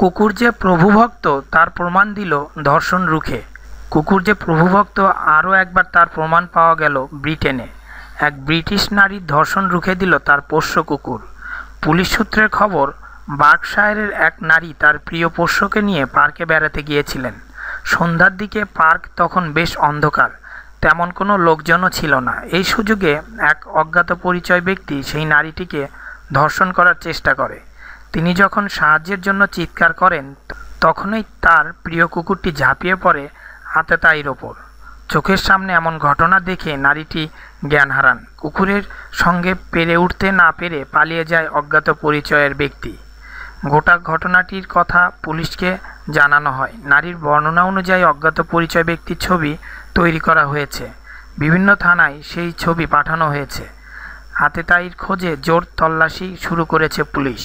কুকুর যে প্রভুভক্ত তার প্রমাণ দিল ধর্ষণ রুখে কুকুর যে প্রভুভক্ত আরও একবার তার প্রমাণ পাওয়া গেল ব্রিটেনে এক ব্রিটিশ নারীর ধর্ষণ রুখে দিল তার পোষ্য কুকুর পুলিশ সূত্রের খবর বার্কশায়ারের এক নারী তার প্রিয় পোষ্যকে নিয়ে পার্কে বেড়াতে গিয়েছিলেন সন্ধ্যার দিকে পার্ক তখন বেশ অন্ধকার তেমন কোনো লোকজনও ছিল না এই সুযোগে এক অজ্ঞাত পরিচয় ব্যক্তি সেই নারীটিকে ধর্ষণ করার চেষ্টা করে তিনি যখন সাহায্যের জন্য চিৎকার করেন তখনই তার প্রিয় কুকুরটি ঝাঁপিয়ে পড়ে আততায়ীর ওপর চোখের সামনে এমন ঘটনা দেখে নারীটি জ্ঞান হারান কুকুরের সঙ্গে পেরে উঠতে না পেরে পালিয়ে যায় অজ্ঞাত পরিচয়ের ব্যক্তি গোটা ঘটনাটির কথা পুলিশকে জানানো হয় নারীর বর্ণনা অনুযায়ী অজ্ঞাত পরিচয় ব্যক্তির ছবি তৈরি করা হয়েছে বিভিন্ন থানায় সেই ছবি পাঠানো হয়েছে হাতে তাইর খোঁজে জোর তল্লাশি শুরু করেছে পুলিশ